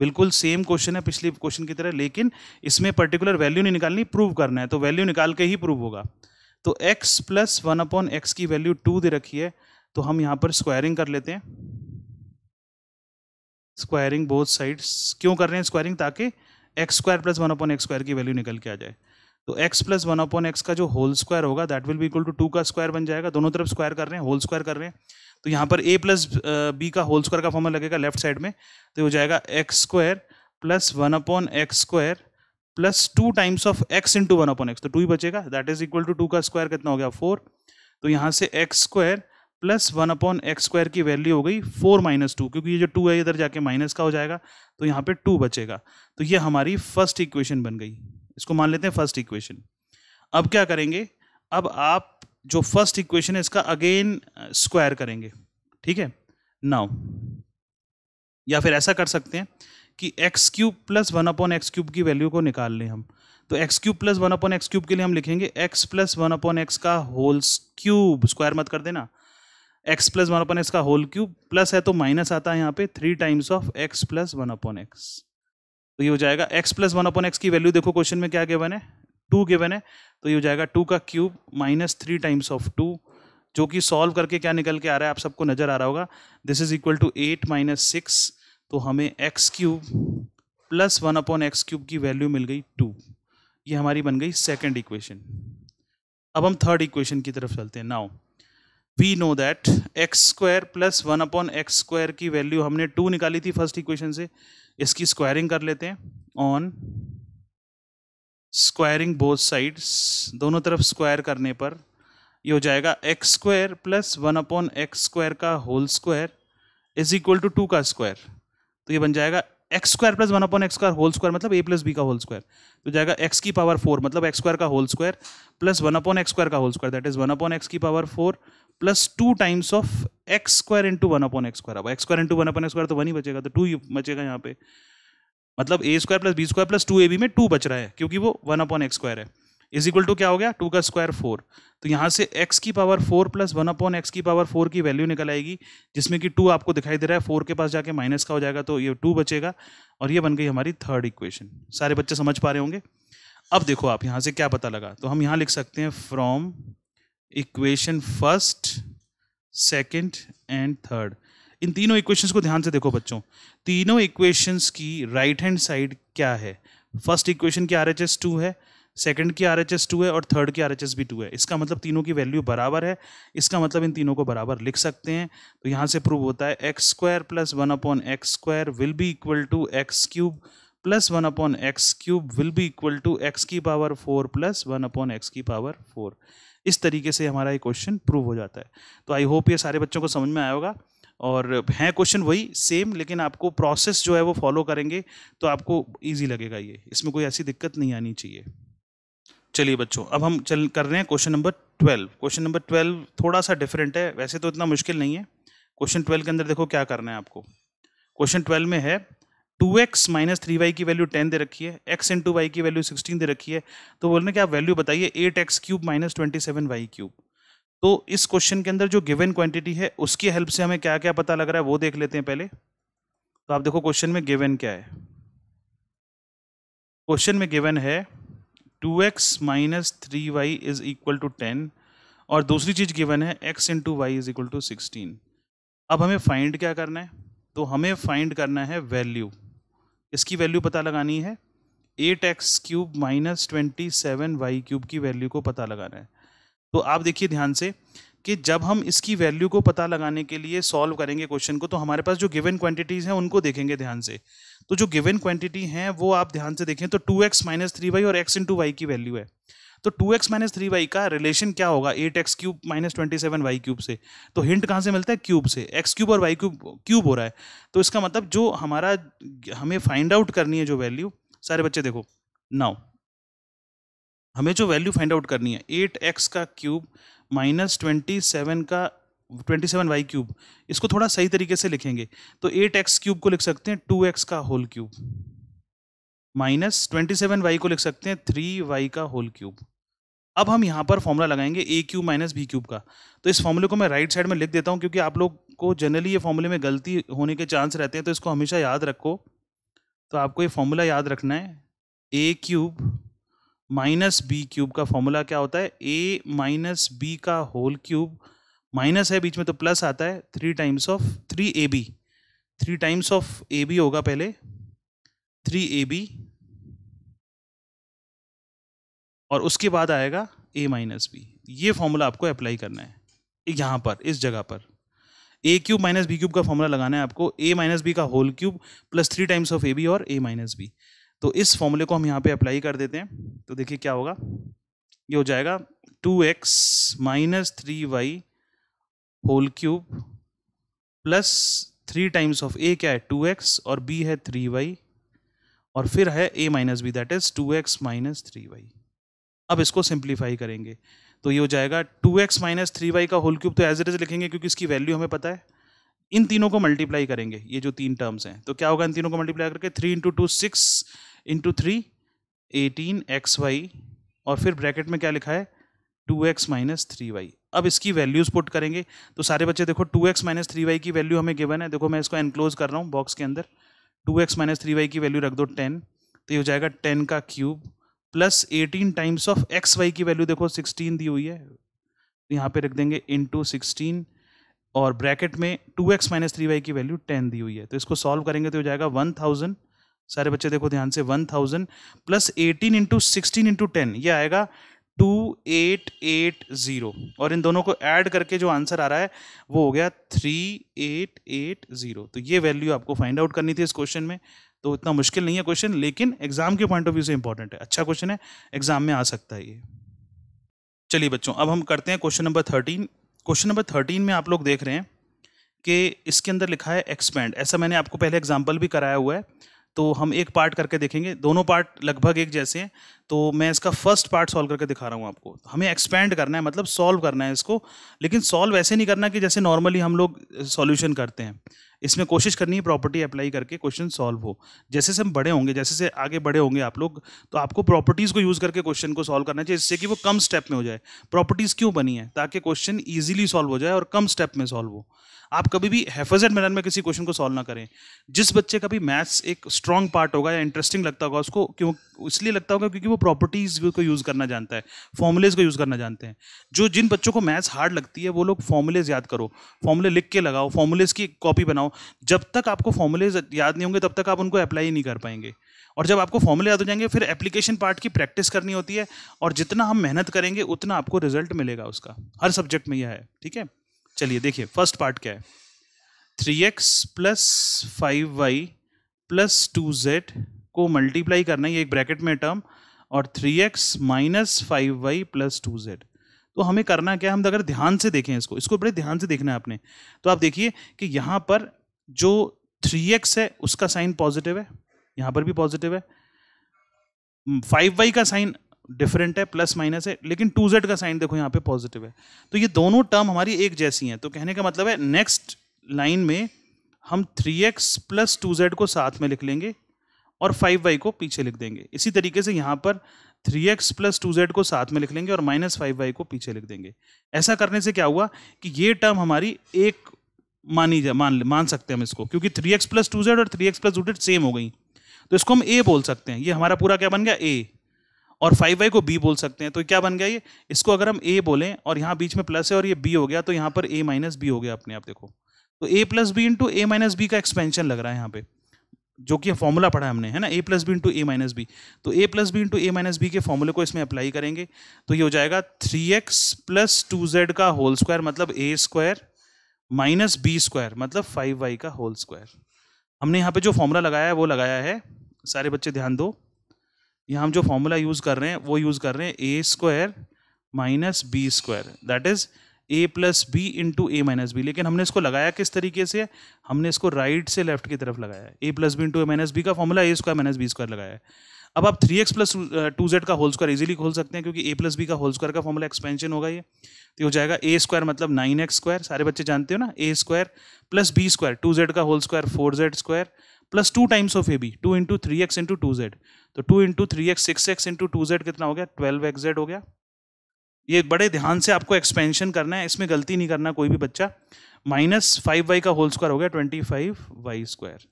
बिल्कुल same question है पिछले question की तरह लेकिन इसमें particular value नहीं निकालनी prove करना है तो वैल्यू निकाल के ही प्रूव होगा तो x plus one upon x की वैल्यू टू दे रखी है तो हम यहाँ पर स्क्वायरिंग कर लेते हैं स्क्वायरिंग बोथ साइड्स क्यों कर रहे हैं स्क्वायरिंग ताकि x square plus one upon x square की वैल्यू निकल के आ जाए तो x plus one upon x का जो होल स्क्वायर होगा that will be equal to two का स्क्वायर बन जाएगा दोनों तरफ स्क्वायर कर रहे हैं होल स्क्वायर कर रहे हैं तो यहाँ पर ए प्लस बी का होल स्क्वायर का फॉर्मल लगेगा लेफ्ट साइड में तो हो जाएगा x square plus one upon x square plus two times of x into one upon x तो टू ही बचेगा that is equal to two का स्क्वायर कितना हो गया फोर तो यहाँ से x square plus one upon x square की वैल्यू हो गई फोर माइनस टू क्योंकि ये जो टू है इधर जाके माइनस का हो जाएगा तो यहाँ पे टू बचेगा तो ये हमारी फर्स्ट इक्वेशन बन गई इसको मान लेते हैं फर्स्ट इक्वेशन अब क्या करेंगे अब आप जो फर्स्ट इक्वेशन है इसका अगेन स्क्वायर करेंगे ठीक है नाउ या फिर ऐसा कर सकते हैं कि x cube plus one upon x cube की वैल्यू को निकाल लें हम तो x cube plus one upon x cube के लिए हम लिखेंगे x plus one upon x का होल्स क्यूब स्क्वायर मत कर देना x plus one upon x का होल क्यूब प्लस है तो माइनस आता है यहाँ पे three times of x plus one upon x तो ये हो जाएगा x plus one upon x की वैल्यू देखो क्वेश्चन में क्या गिवन है टू गिवन है तो ये हो जाएगा टू का cube minus three times of two जो कि सॉल्व करके क्या निकल के आ रहा है आप सबको नज़र आ रहा होगा this is equal to eight minus six तो हमें x cube plus one upon x cube की वैल्यू मिल गई टू ये हमारी बन गई सेकेंड इक्वेशन अब हम थर्ड इक्वेशन की तरफ चलते हैं now we know that x square plus one upon x square की वैल्यू हमने टू निकाली थी फर्स्ट इक्वेशन से इसकी स्क्वायरिंग कर लेते हैं ऑन स्क्वायरिंग बोथ साइड्स दोनों तरफ स्क्वायर करने पर ये हो जाएगा x square plus one upon x square का whole square is equal to two का स्क्वायर तो ये बन जाएगा x square plus one upon x square whole square मतलब ए प्लस बी का होल स्क्वायर तो जाएगा एक्स की पावर फोर मतलब एक्स स्क्वायर का whole square plus one upon x square का whole square that is one upon x की power four plus two times of x square into one upon x square अब x square into one upon x square तो one ही बचेगा तो two ही बचेगा यहाँ पे मतलब a square plus B square plus two a b में टू बच रहा है क्योंकि वो वन अपॉन एक्स स्क्वायर है इज इक्वल टू क्या हो गया टू का स्क्वायर फोर तो यहाँ से x की power four plus one upon x की पावर फोर की वैल्यू निकल आएगी जिसमें कि टू आपको दिखाई दे रहा है फोर के पास जाके माइनस का हो जाएगा तो ये टू बचेगा और ये बन गई हमारी थर्ड इक्वेशन सारे बच्चे समझ पा रहे होंगे अब देखो आप यहाँ से क्या पता लगा तो हम यहाँ लिख सकते हैं from equation first second and third इन तीनों इक्वेशंस को ध्यान से देखो बच्चों तीनों इक्वेशंस की राइट हैंड साइड क्या है फर्स्ट इक्वेशन की आर एच एस टू है सेकंड की आर एच एस टू है और थर्ड की आर एच एस भी टू है इसका मतलब तीनों की वैल्यू बराबर है इसका मतलब इन तीनों को बराबर लिख सकते हैं तो यहाँ से प्रूव होता है x square plus one upon x square will be equal to x cube plus one upon x cube will be equal to x की power four plus one upon x की पावर फोर इस तरीके से हमारा ये question prove हो जाता है तो आई होप ये सारे बच्चों को समझ में आया होगा और हैं क्वेश्चन वही सेम लेकिन आपको प्रोसेस जो है वो फॉलो करेंगे तो आपको ईजी लगेगा ये इसमें कोई ऐसी दिक्कत नहीं आनी चाहिए चलिए बच्चों अब हम चल कर रहे हैं question number twelve question number twelve थोड़ा सा डिफरेंट है वैसे तो इतना मुश्किल नहीं है क्वेश्चन ट्वेल्व के अंदर देखो क्या करना है आपको क्वेश्चन ट्वेल्व में है two x minus three y की वैल्यू टेन दे रखी है एक्स इन टू वाई की वैल्यू सिक्सटीन दे रखी है तो बोल रहे कि आप वैल्यू बताइए eight x cube minus twenty seven y cube तो इस क्वेश्चन के अंदर जो गिवन क्वांटिटी है उसकी हेल्प से हमें क्या क्या पता लग रहा है वो देख लेते हैं पहले तो आप देखो क्वेश्चन में गिवन क्या है क्वेश्चन में गिवन है two x minus three y is equal to ten और दूसरी चीज़ गिवन है x into y is equal to sixteen अब हमें फाइंड क्या करना है तो हमें फाइंड करना है वैल्यू इसकी वैल्यू पता लगानी है eight x cube minus twenty seven y cube की वैल्यू को पता लगाना है तो आप देखिए ध्यान से कि जब हम इसकी वैल्यू को पता लगाने के लिए सॉल्व करेंगे क्वेश्चन को तो हमारे पास जो गिवन क्वांटिटीज़ हैं उनको देखेंगे ध्यान से तो जो गिवन क्वांटिटी है वो आप ध्यान से देखें तो two x minus three y और एक्स इंटू वाई की वैल्यू है तो two x minus three y का रिलेशन क्या होगा eight x cube minus twenty seven y cube से तो हिंट कहाँ से मिलता है क्यूब से एक्स क्यूब और वाई क्यूब क्यूब हो रहा है तो इसका मतलब जो हमारा हमें फाइंड आउट करनी है जो वैल्यू सारे बच्चे देखो नाउ हमें जो वैल्यू फाइंड आउट करनी है एट एक्स का क्यूब माइनस ट्वेंटी सेवन का ट्वेंटी सेवन वाई क्यूब इसको थोड़ा सही तरीके से लिखेंगे तो एट एक्स क्यूब को लिख सकते हैं टू एक्स का whole cube minus twenty seven y को लिख सकते हैं थ्री वाई का होल क्यूब अब हम यहाँ पर फॉर्मूला लगाएंगे a cube minus b cube का तो इस फॉर्मूले को मैं राइट साइड में लिख देता हूँ क्योंकि आप लोग को जनरली ये फॉर्मूले में गलती होने के चांस रहते हैं तो इसको हमेशा याद रखो तो आपको ये फॉर्मूला याद रखना है ए क्यूब माइनस बी क्यूब का फॉर्मूला क्या होता है ए माइनस बी का होल क्यूब माइनस है बीच में तो प्लस आता है three times of three A B three times of A b होगा पहले थ्री ए बी और उसके बाद आएगा ए माइनस बी ये फॉर्मूला आपको अप्लाई करना है यहाँ पर इस जगह पर a cube minus b cube का फॉर्मूला लगाना है आपको ए माइनस बी का whole cube plus three times of A b और ए माइनस बी तो इस फॉर्मूले को हम यहाँ पे अप्लाई कर देते हैं तो देखिए क्या होगा ये हो जाएगा two x minus three y whole cube plus three times of a क्या है टू एक्स और बी है थ्री वाई और फिर है ए minus b that is two x minus three y अब इसको सिंप्लीफाई करेंगे तो ये हो जाएगा two x minus three y का होल क्यूब तो एज इट इज लिखेंगे क्योंकि इसकी वैल्यू हमें पता है इन तीनों को मल्टीप्लाई करेंगे ये जो तीन टर्म्स हैं तो क्या होगा इन तीनों को मल्टीप्लाई करके three into two six into three eighteen x y और फिर ब्रैकेट में क्या लिखा है two x minus three y अब इसकी वैल्यूज़ पुट करेंगे तो सारे बच्चे देखो two x minus three y की वैल्यू हमें गिवन है देखो मैं इसको एनक्लोज कर रहा हूँ बॉक्स के अंदर two x minus three y की वैल्यू रख दो टेन तो ये हो जाएगा टेन का cube plus eighteen times of x Y की वैल्यू देखो सिक्सटीन दी हुई है तो यहाँ पे रख देंगे इंटू सिक्सटीन और ब्रैकेट में two x minus three y की वैल्यू टेन दी हुई है तो इसको सॉल्व करेंगे तो हो जाएगा वन थाउजेंड सारे बच्चे देखो ध्यान से one thousand plus eighteen into sixteen into ten ये आएगा टू एट एट ज़ीरो और इन दोनों को ऐड करके जो आंसर आ रहा है वो हो गया थ्री एट एट ज़ीरो तो ये वैल्यू आपको फाइंड आउट करनी थी इस क्वेश्चन में तो इतना मुश्किल नहीं है क्वेश्चन लेकिन एग्जाम के पॉइंट ऑफ व्यू से इंपॉर्टेंट है अच्छा क्वेश्चन है एग्जाम में आ सकता है ये चलिए बच्चों अब हम करते हैं question number thirteen question number thirteen में आप लोग देख रहे हैं कि इसके अंदर लिखा है एक्सपेंड ऐसा मैंने आपको पहले एग्जाम्पल भी कराया हुआ है तो हम एक पार्ट करके देखेंगे दोनों पार्ट लगभग एक जैसे हैं तो मैं इसका फर्स्ट पार्ट सॉल्व करके दिखा रहा हूँ आपको हमें एक्सपेंड करना है मतलब सॉल्व करना है इसको लेकिन सॉल्व ऐसे नहीं करना कि जैसे नॉर्मली हम लोग सॉल्यूशन करते हैं इसमें कोशिश करनी है प्रॉपर्टी अप्लाई करके क्वेश्चन सॉल्व हो जैसे से हम बड़े होंगे जैसे से आगे बड़े होंगे आप लोग तो आपको प्रॉपर्टीज़ को यूज़ करके क्वेश्चन को सॉल्व करना चाहिए जिससे कि वो कम स्टेप में हो जाए प्रॉपर्टीज़ क्यों बनी है ताकि क्वेश्चन ईजिली सॉल्व हो जाए और कम स्टेप में सॉल्व हो आप कभी भी हेफाजत मैदान में किसी क्वेश्चन को सॉल्व ना करें जिस बच्चे का भी मैथ्स एक स्ट्रॉन्ग पार्ट होगा या इंटरेस्टिंग लगता होगा उसको क्यों इसलिए लगता होगा क्योंकि वो प्रॉपर्टीज़ को यूज़ करना जानता है फॉर्मुलेज को यूज़ करना जानते हैं जो जिन बच्चों को मैथ्स हार्ड लगती है वो लोग फॉर्मुलेज याद करो फॉर्मुले लिख के लगाओ फॉर्मुलेज की कॉपी बनाओ जब तक आपको फॉर्मूले याद नहीं होंगे तब तक आप उनको अप्लाई नहीं कर पाएंगे और जब आपको फॉर्मूले याद हो जाएंगे फिर एप्लीकेशन पार्ट की प्रैक्टिस करनी होती है और जितना हम मेहनत करेंगे उतना आपको रिजल्ट मिलेगा उसका हर सब्जेक्ट में यह है ठीक है चलिए देखिए फर्स्ट पार्ट क्या है three x plus five y plus two z को मल्टीप्लाई करना है ये एक ब्रैकेट में टर्म और three x minus five y plus two z तो हमें करना क्या है हम अगर ध्यान से देखें इसको इसको बड़े ध्यान से देखना है आपने तो आप देखिए कि यहाँ पर जो थ्री एक्स है उसका साइन पॉजिटिव है यहां पर भी पॉजिटिव है फाइव हम्म, वाई का साइन डिफरेंट है प्लस माइनस है लेकिन टू जेड का साइन देखो यहां पे पॉजिटिव है तो ये दोनों टर्म हमारी एक जैसी हैं तो कहने का मतलब है नेक्स्ट लाइन में हम three x plus two z को साथ में लिख लेंगे और फाइव वाई को पीछे लिख देंगे इसी तरीके से यहां पर three x plus two z को साथ में लिख लेंगे और माइनस फाइव वाई को पीछे लिख देंगे ऐसा करने से क्या हुआ कि ये टर्म हमारी एक मानी जाए मान मान सकते हैं हम इसको क्योंकि three x plus two z और three x plus two z same हो गई तो इसको हम ए बोल सकते हैं ये हमारा पूरा क्या बन गया ए और फाइव वाई को बी बोल सकते हैं तो क्या बन गया ये इसको अगर हम ए बोलें और यहाँ बीच में प्लस है और ये बी हो गया तो यहाँ पर ए माइनस बी हो गया अपने आप देखो तो ए plus b into a minus B का एक्सपेंशन लग रहा है यहाँ पे जो कि फॉर्मूला पढ़ा हमने है ना a plus b into a minus b तो ए plus b into a minus b के फॉर्मूले को इसमें अप्लाई करेंगे तो ये हो जाएगा three x plus two z का होल स्क्वायर मतलब a square minus b square मतलब फाइव वाई का होल स्क्वायर हमने यहाँ पे जो फॉर्मूला लगाया है वो लगाया है सारे बच्चे ध्यान दो यहाँ हम जो फॉर्मूला यूज़ कर रहे हैं वो यूज़ कर रहे हैं a square minus b square that is a plus b into a minus b लेकिन हमने इसको लगाया किस तरीके से हमने इसको राइट से लेफ्ट की तरफ लगाया a plus b into a minus B का formula a square minus b square लगाया अब आप three x plus two z का होल स्क्वायर इजीली खोल सकते हैं क्योंकि ए प्लस बी का होल स्क्वायर का फॉर्मूला एक्सपेंशन होगा ये तो हो जाएगा ए स्क्वायर मतलब नाइन एक्स स्क्वायर सारे बच्चे जानते हो ना a square plus B square two z का whole square four z square plus two times of A b two into three x into two z तो two into three x six x into two z कितना हो गया twelve x Z हो गया ये बड़े ध्यान से आपको एक्सपेंशन करना है इसमें गलती नहीं करना कोई भी बच्चा माइनस फाइव वाई का होल स्क्वायर हो गया twenty five y square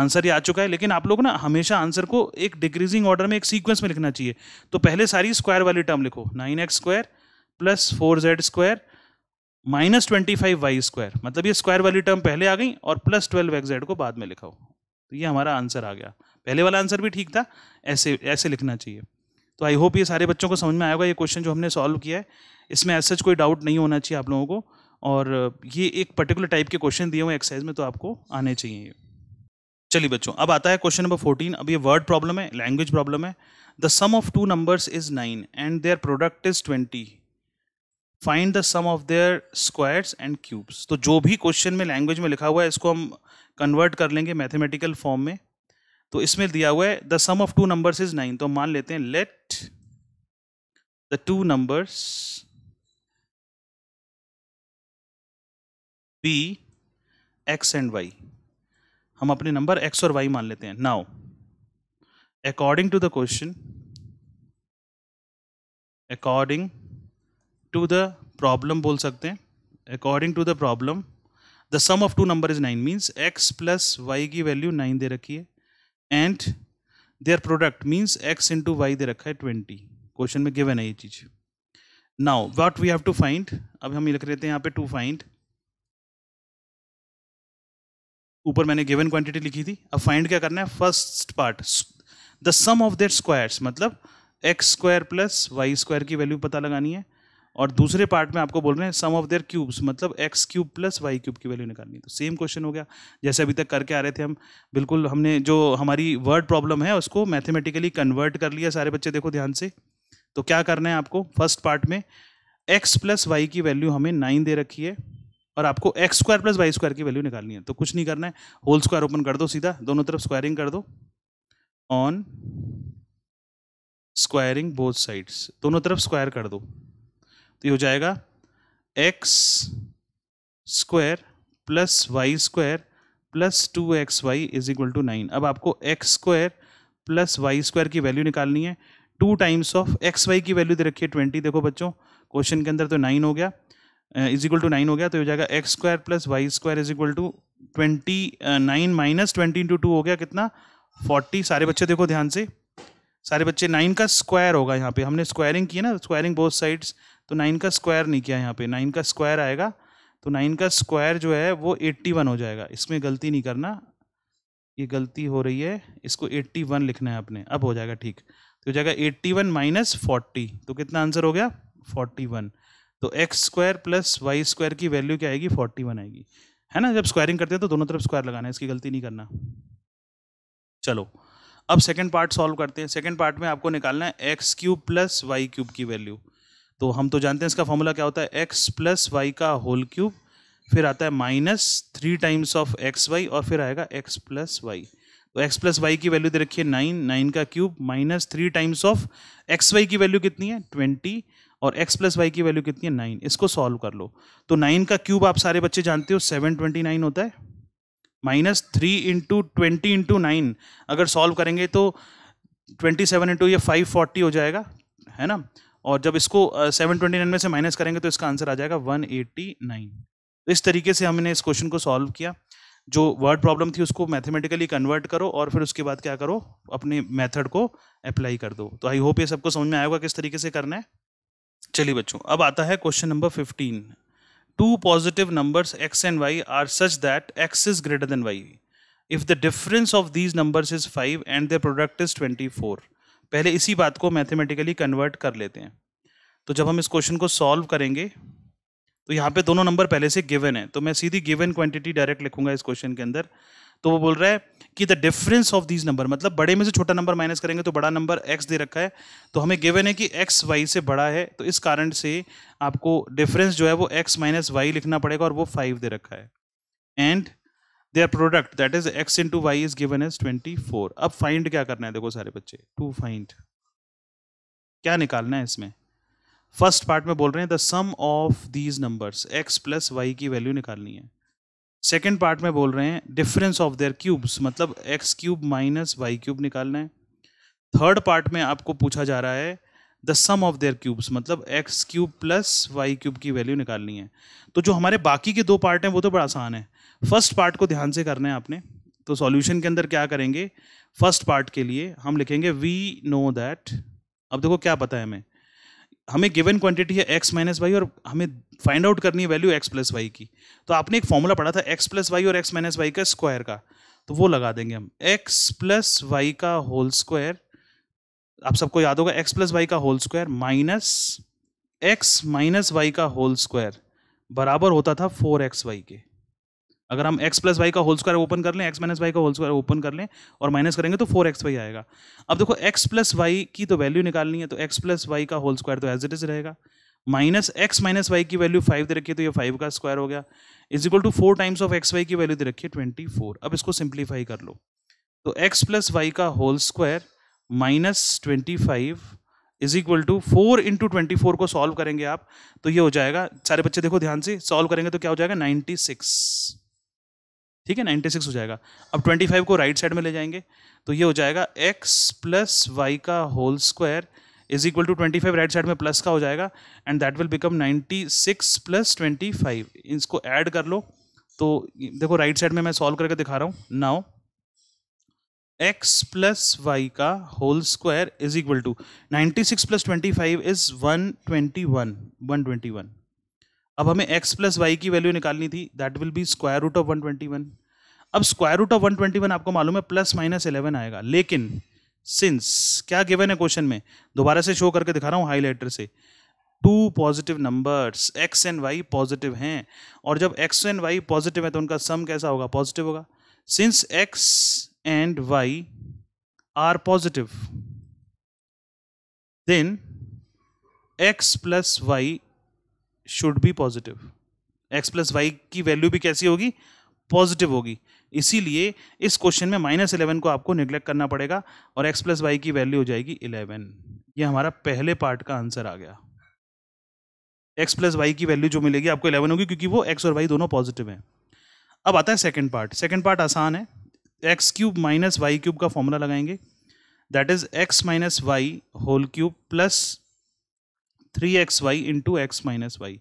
answer ये आ चुका है लेकिन आप लोग ना हमेशा आंसर को एक डिक्रीजिंग ऑर्डर में एक सीक्वेंस में लिखना चाहिए तो पहले सारी स्क्वायर वाली टर्म लिखो nine x square plus four z square minus twenty five y square मतलब ये स्क्वायर वाली टर्म पहले आ गई और प्लस ट्वेल्व एक्स जेड को बाद में लिखाओ तो ये हमारा आंसर आ गया पहले वाला आंसर भी ठीक था ऐसे ऐसे लिखना चाहिए तो आई होप ये सारे बच्चों को समझ में आएगा ये क्वेश्चन जो हमने सॉल्व किया है इसमें ऐसे कोई डाउट नहीं होना चाहिए आप लोगों को और ये एक पर्टिकुलर टाइप के क्वेश्चन दिए हुए एक्सरसाइज में तो आपको आने चाहिए चलिए बच्चों अब आता है क्वेश्चन नंबर फोर्टीन अब ये वर्ड प्रॉब्लम है लैंग्वेज प्रॉब्लम है the sum of two numbers is nine and their product is twenty find the sum of their squares and cubes तो जो भी क्वेश्चन में लैंग्वेज में लिखा हुआ है इसको हम कन्वर्ट कर लेंगे मैथमेटिकल फॉर्म में तो इसमें दिया हुआ है the sum of two numbers is nine तो मान लेते हैं let the two numbers be x and y हम अपने नंबर एक्स और वाई मान लेते हैं now according to the question according to the problem बोल सकते हैं according to the problem the sum of two number is nine means x plus y की वैल्यू नाइन दे रखी है and their product means x into y दे रखा है ट्वेंटी क्वेश्चन में गिवन है ये चीज़ now what we have to find अब हम लिख रहे थे यहाँ पे टू फाइंड ऊपर मैंने गिवन क्वांटिटी लिखी थी अब फाइंड क्या करना है first part the sum of their squares मतलब x square plus y square की वैल्यू पता लगानी है और दूसरे पार्ट में आपको बोल रहे हैं सम ऑफ देयर क्यूब्स मतलब x cube plus y cube की वैल्यू निकालनी तो सेम क्वेश्चन हो गया जैसे अभी तक करके आ रहे थे हम बिल्कुल हमने जो हमारी वर्ड प्रॉब्लम है उसको मैथमेटिकली कन्वर्ट कर लिया सारे बच्चे देखो ध्यान से तो क्या करना है आपको फर्स्ट पार्ट में एक्स प्लस वाई की वैल्यू हमें नाइन दे रखी है और आपको x square plus y square की वैल्यू निकालनी है तो कुछ नहीं करना है होल स्क्वायर ओपन कर दो सीधा दोनों तरफ स्क्वायरिंग कर दो ऑन स्क्वायरिंग बोथ साइड्स दोनों तरफ स्क्वायर कर दो तो ये हो जाएगा x square plus y square plus two x y is equal to nine अब आपको x square plus y square की वैल्यू निकालनी है two times of x Y की वैल्यू दे रखी है ट्वेंटी देखो बच्चों क्वेश्चन के अंदर तो नाइन हो गया इज इक्वल टू नाइन हो गया तो हो जाएगा x square plus y square is equal to twenty nine minus twenty into two हो गया कितना फोर्टी सारे बच्चे देखो ध्यान से सारे बच्चे नाइन का स्क्वायर होगा यहाँ पे हमने स्क्वायरिंग की है ना स्क्वायरिंग बोथ साइड्स तो नाइन का स्क्वायर नहीं किया यहाँ पे नाइन का स्क्वायर आएगा तो नाइन का स्क्वायर जो है वो एट्टी वन हो जाएगा इसमें गलती नहीं करना ये गलती हो रही है इसको एट्टी वन लिखना है आपने अब हो जाएगा ठीक तो हो जाएगा एट्टी वन माइनस फोर्टी तो कितना आंसर हो गया फोर्टी वन तो x square plus y square की वैल्यू क्या आएगी फोर्टी वन आएगी है ना जब स्क्वायरिंग करते हैं तो दोनों तरफ स्क्वायर लगाना है इसकी गलती नहीं करना चलो अब सेकेंड पार्ट सॉल्व करते हैं सेकेंड पार्ट में आपको निकालना है x cube plus y cube की वैल्यू तो हम तो जानते हैं इसका फॉर्मूला क्या होता है एक्स प्लस वाई का होल क्यूब फिर आता है minus three times of x y और फिर आएगा एक्स प्लस वाई तो एक्स प्लस वाई की वैल्यू दे रखी है नाइन नाइन का cube minus three times of x Y की वैल्यू कितनी है ट्वेंटी और x प्लस वाई की वैल्यू कितनी है नाइन इसको सॉल्व कर लो तो नाइन का क्यूब आप सारे बच्चे जानते हो सेवन ट्वेंटी नाइन होता है minus three into twenty into nine अगर सॉल्व करेंगे तो ट्वेंटी सेवन इंटू ये फाइव फोर्टी हो जाएगा है ना और जब इसको सेवन ट्वेंटी नाइन में से माइनस करेंगे तो इसका आंसर आ जाएगा वन एट्टी नाइन इस तरीके से हमने इस क्वेश्चन को सॉल्व किया जो वर्ड प्रॉब्लम थी उसको मैथमेटिकली कन्वर्ट करो और फिर उसके बाद क्या करो अपने मेथड को अप्लाई कर दो तो आई होप ये सबको समझ में आएगा किस तरीके से करना है चलिए बच्चों अब आता है question number fifteen two positive numbers x and y are such that x is greater than y if the difference of these numbers is five and the product is twenty four पहले इसी बात को mathematically convert कर लेते हैं तो जब हम इस क्वेश्चन को सॉल्व करेंगे तो यहाँ पे दोनों नंबर पहले से गिवन है तो मैं सीधी गिवन क्वांटिटी डायरेक्ट लिखूंगा इस क्वेश्चन के अंदर तो वो बोल रहा है कि the difference of these number मतलब बड़े में से छोटा नंबर माइनस करेंगे तो बड़ा नंबर एक्स दे रखा है तो हमें गिवन है कि एक्स वाई से बड़ा है तो इस कारण से आपको डिफरेंस जो है वो एक्स माइनस वाई लिखना पड़ेगा और वो फाइव दे रखा है and their product that is x into y is given as twenty four अब फाइंड क्या करना है देखो सारे बच्चे टू फाइंड क्या निकालना है इसमें फर्स्ट पार्ट में बोल रहे हैं the sum of these numbers x plus y की वैल्यू निकालनी है सेकेंड पार्ट में बोल रहे हैं डिफरेंस ऑफ देयर क्यूब्स मतलब x cube minus y cube निकालना है थर्ड पार्ट में आपको पूछा जा रहा है the sum of their cubes मतलब x cube plus y cube की वैल्यू निकालनी है तो जो हमारे बाकी के दो पार्ट हैं वो तो बड़ा आसान है फर्स्ट पार्ट को ध्यान से करना है आपने तो सॉल्यूशन के अंदर क्या करेंगे फर्स्ट पार्ट के लिए हम लिखेंगे वी नो दैट अब देखो क्या पता है हमें हमें गिवन क्वांटिटी है एक्स माइनस वाई और हमें फाइंड आउट करनी है वैल्यू एक्स प्लस वाई की तो आपने एक फॉर्मूला पढ़ा था एक्स प्लस वाई और एक्स माइनस वाई का स्क्वायर का तो वो लगा देंगे हम एक्स प्लस वाई का होल स्क्वायर आप सबको याद होगा एक्स प्लस वाई का whole square minus x minus y का होल स्क्वायर बराबर होता था फोर एक्स वाई के अगर हम x प्लस वाई का होल स्क्वायर ओपन कर लें x माइनस वाई का होल स्क्वायर ओपन कर लें और माइनस करेंगे तो फोर एक्स वाई आएगा अब देखो x प्लस वाई की तो वैल्यू निकालनी है तो x प्लस वाई का होल स्क्वायर तो एज इट इज रहेगा माइनस एक्स माइनस वाई की वैल्यू फाइव दे रखिए तो ये फाइव का स्क्वायर हो गया is equal to four times of x Y की वैल्यू दे रखिए ट्वेंटी फोर अब इसको सिंप्लीफाई कर लो तो एक्स प्लस वाई का whole square minus twenty five is equal to four into twenty four को सॉल्व करेंगे आप तो ये हो जाएगा सारे बच्चे देखो ध्यान से सॉल्व करेंगे तो क्या हो जाएगा नाइन्टी सिक्स ठीक है नाइन्टी सिक्स हो जाएगा अब ट्वेंटी फाइव को राइट साइड में ले जाएंगे तो ये हो जाएगा एक्स प्लस वाई का whole square is equal to twenty five right side में प्लस का हो जाएगा and that will become ninety six plus twenty five इसको ऐड कर लो तो देखो राइट साइड में मैं सॉल्व करके दिखा रहा हूँ नाउ एक्स प्लस वाई का whole square is equal to ninety six plus twenty five is one twenty one one twenty one अब हमें x प्लस वाई की वैल्यू निकालनी थी that will be square root of 121 अब square root of 121 आपको मालूम है प्लस माइनस इलेवन आएगा लेकिन सिंस क्या गिवन है क्वेश्चन में दोबारा से शो करके दिखा रहा हूँ हाईलाइटर से two positive numbers x and y positive हैं और जब एक्स एंड वाई पॉजिटिव है तो उनका सम कैसा होगा पॉजिटिव होगा since x and y are positive then x plus y should be positive x plus y की वैल्यू भी कैसी होगी पॉजिटिव होगी इसीलिए इस क्वेश्चन में माइनस इलेवन को आपको निग्लेक्ट करना पड़ेगा और एक्स प्लस वाई की वैल्यू हो जाएगी इलेवन ये हमारा पहले पार्ट का आंसर आ गया एक्स प्लस वाई की वैल्यू जो मिलेगी आपको इलेवन होगी क्योंकि वो एक्स और वाई दोनों पॉजिटिव हैं अब आता है सेकेंड पार्ट सेकेंड पार्ट आसान है x cube minus y cube का फॉर्मूला लगाएंगे that is x minus y whole cube plus three x y into x minus y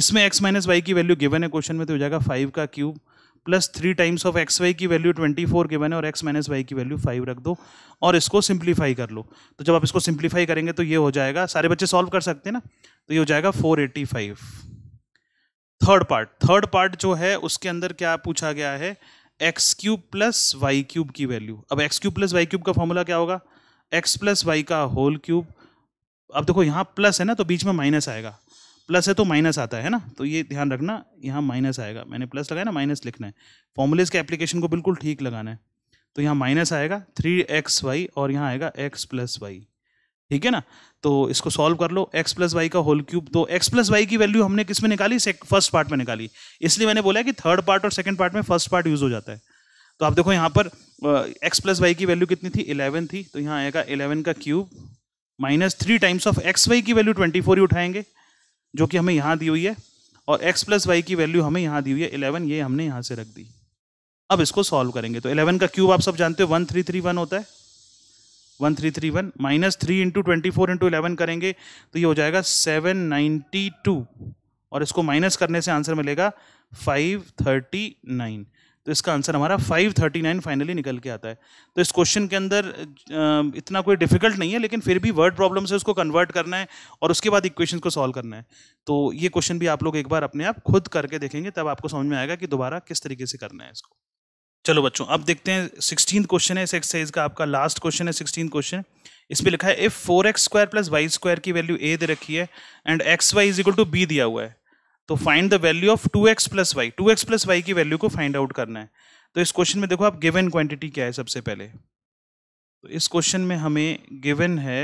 इसमें एक्स माइनस वाई की वैल्यू गिवन है क्वेश्चन में तो हो जाएगा फाइव का cube plus three times of x Y की वैल्यू ट्वेंटी फोर गिवन है और एक्स माइनस वाई की वैल्यू फाइव रख दो और इसको सिंप्लीफाई कर लो तो जब आप इसको सिंप्लीफाई करेंगे तो ये हो जाएगा सारे बच्चे सॉल्व कर सकते हैं ना तो ये हो जाएगा four eighty five third part third part जो है उसके अंदर क्या पूछा गया है x cube plus y cube की वैल्यू अब x cube plus y cube का फॉर्मूला क्या होगा एक्स प्लस वाई का होल क्यूब अब देखो यहाँ प्लस है ना तो बीच में माइनस आएगा प्लस है तो माइनस आता है ना तो ये ध्यान रखना यहाँ माइनस आएगा मैंने प्लस लगाया ना माइनस लिखना है फॉर्मूलेज के एप्लीकेशन को बिल्कुल ठीक लगाना है तो यहाँ माइनस आएगा थ्री एक्स वाई और यहाँ आएगा एक्स प्लस वाई ठीक है ना तो इसको सॉल्व कर लो एक्स प्लस वाई का होल क्यूब तो एक्स प्लस वाई की वैल्यू हमने किस में निकाली फर्स्ट पार्ट में निकाली इसलिए मैंने बोला कि थर्ड पार्ट और सेकेंड पार्ट में फर्स्ट पार्ट यूज हो जाता है तो आप देखो यहाँ पर एक्स प्लस वाई की वैल्यू कितनी थी इलेवन थी तो यहाँ आएगा इलेवन का cube minus three times of x Y की वैल्यू ट्वेंटी फोर ही उठाएंगे जो कि हमें यहाँ दी हुई है और एक्स प्लस वाई की वैल्यू हमें यहाँ दी हुई है इलेवन ये हमने यहाँ से रख दी अब इसको सॉल्व करेंगे तो इलेवन का क्यूब आप सब जानते हो वन थ्री थ्री वन होता है one three three one minus three into twenty four into eleven करेंगे तो ये हो जाएगा सेवन नाइन्टी टू और इसको माइनस करने से आंसर मिलेगा फाइव थर्टी नाइन तो इसका आंसर हमारा 539 फाइनली निकल के आता है तो इस क्वेश्चन के अंदर इतना कोई डिफिकल्ट नहीं है लेकिन फिर भी वर्ड प्रॉब्लम से उसको कन्वर्ट करना है और उसके बाद इक्वेशन को सॉल्व करना है तो ये क्वेश्चन भी आप लोग एक बार अपने आप खुद करके देखेंगे तब आपको समझ में आएगा कि दोबारा किस तरीके से करना है इसको चलो बच्चों अब देखते हैं सिक्सटीन क्वेश्चन है इस एक्सरसाइज का आपका लास्ट क्वेश्चन है सिक्सटीन क्वेश्चन इसमें लिखा है if four x square plus y square की वैल्यू ए दे रखी है and x y is equal to b दिया हुआ है तो find the value of two x plus y two x plus y की वैल्यू को फाइंड आउट करना है तो इस क्वेश्चन में देखो आप गिवन क्वांटिटी क्या है सबसे पहले तो इस क्वेश्चन में हमें गिवन है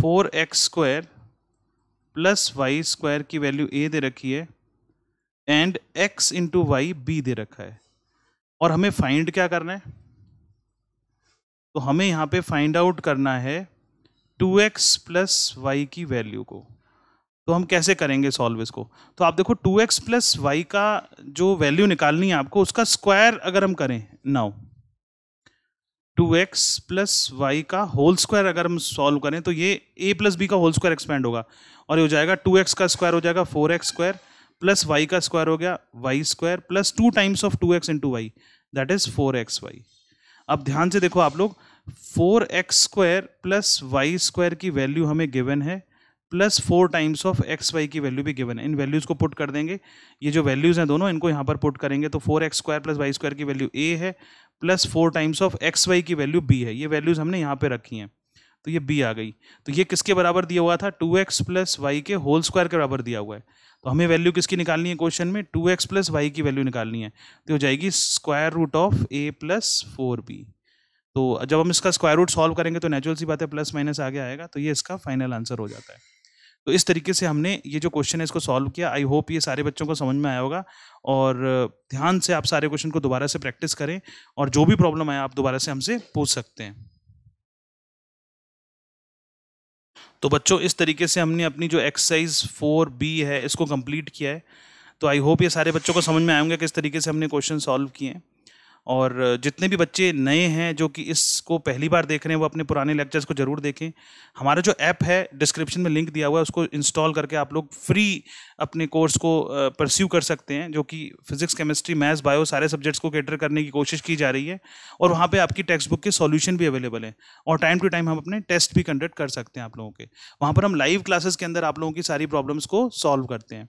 four x square plus y square की वैल्यू ए दे रखी है and x into y b दे रखा है और हमें फाइंड क्या करना है तो हमें यहाँ पे फाइंड आउट करना है टू एक्स प्लस वाई की वैल्यू को तो हम कैसे करेंगे सॉल्व इसको तो आप देखो टू एक्स प्लस वाई का जो वैल्यू निकालनी है आपको उसका स्क्वायर अगर हम करें now two x plus Y का होल स्क्वायर अगर हम सॉल्व करें तो ये ए प्लस बी का होल स्क्वायर एक्सपेंड होगा और ये हो जाएगा टू एक्स का स्क्वायर हो जाएगा four x square plus Y का स्क्वायर हो गया y square plus two times of two x into y that is four x y अब ध्यान से देखो आप लोग four x square plus y square की वैल्यू हमें गिवन है plus four times of x Y की वैल्यू भी गिवन है इन वैल्यूज़ को पुट कर देंगे ये जो वैल्यूज़ हैं दोनों इनको यहाँ पर पुट करेंगे तो four x square plus y square की वैल्यू ए है plus four times of x Y की वैल्यू बी है ये वैल्यूज़ हमने यहाँ पे रखी हैं तो ये बी आ गई तो ये किसके बराबर दिया हुआ था टू एक्स प्लस वाई के होल स्क्वायर के बराबर दिया हुआ है तो हमें वैल्यू किसकी निकालनी है क्वेश्चन में टू एक्स प्लस वाई की वैल्यू निकालनी है तो हो जाएगी square root of a plus four b तो जब हम इसका स्क्वायर रूट सॉल्व करेंगे तो नेचुरल सी बात है प्लस माइनस आगे आएगा तो ये इसका फाइनल आंसर हो जाता है तो इस तरीके से हमने ये जो क्वेश्चन है इसको सॉल्व किया आई होप ये सारे बच्चों को समझ में आया होगा और ध्यान से आप सारे क्वेश्चन को दोबारा से प्रैक्टिस करें और जो भी प्रॉब्लम आए आप दोबारा से हमसे पूछ सकते हैं तो बच्चों इस तरीके से हमने अपनी जो एक्सरसाइज फोर बी है इसको कंप्लीट किया है तो आई होप ये सारे बच्चों को समझ में आएंगे किस तरीके से हमने क्वेश्चन सॉल्व किए हैं और जितने भी बच्चे नए हैं जो कि इसको पहली बार देख रहे हैं वो अपने पुराने लेक्चर्स को ज़रूर देखें हमारा जो ऐप है डिस्क्रिप्शन में लिंक दिया हुआ है उसको इंस्टॉल करके आप लोग फ्री अपने कोर्स को परस्यू कर सकते हैं जो कि फिज़िक्स केमिस्ट्री मैथ्स बायो सारे सब्जेक्ट्स को कैटर करने की कोशिश की जा रही है और वहाँ पर आपकी टेक्स्ट बुक के सॉल्यूशन भी अवेलेबल है और टाइम टू टाइम हम अपने टेस्ट भी कंडक्ट कर सकते हैं आप लोगों के वहाँ पर हम लाइव क्लासेस के अंदर आप लोगों की सारी प्रॉब्लम्स को सॉल्व करते हैं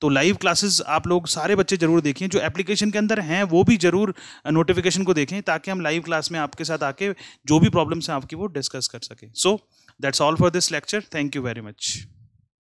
तो लाइव क्लासेस आप लोग सारे बच्चे जरूर देखें जो एप्लीकेशन के अंदर हैं वो भी जरूर नोटिफिकेशन को देखें ताकि हम लाइव क्लास में आपके साथ आके जो भी प्रॉब्लम्स हैं आपकी वो डिस्कस कर सकें so that's all for this lecture thank you very much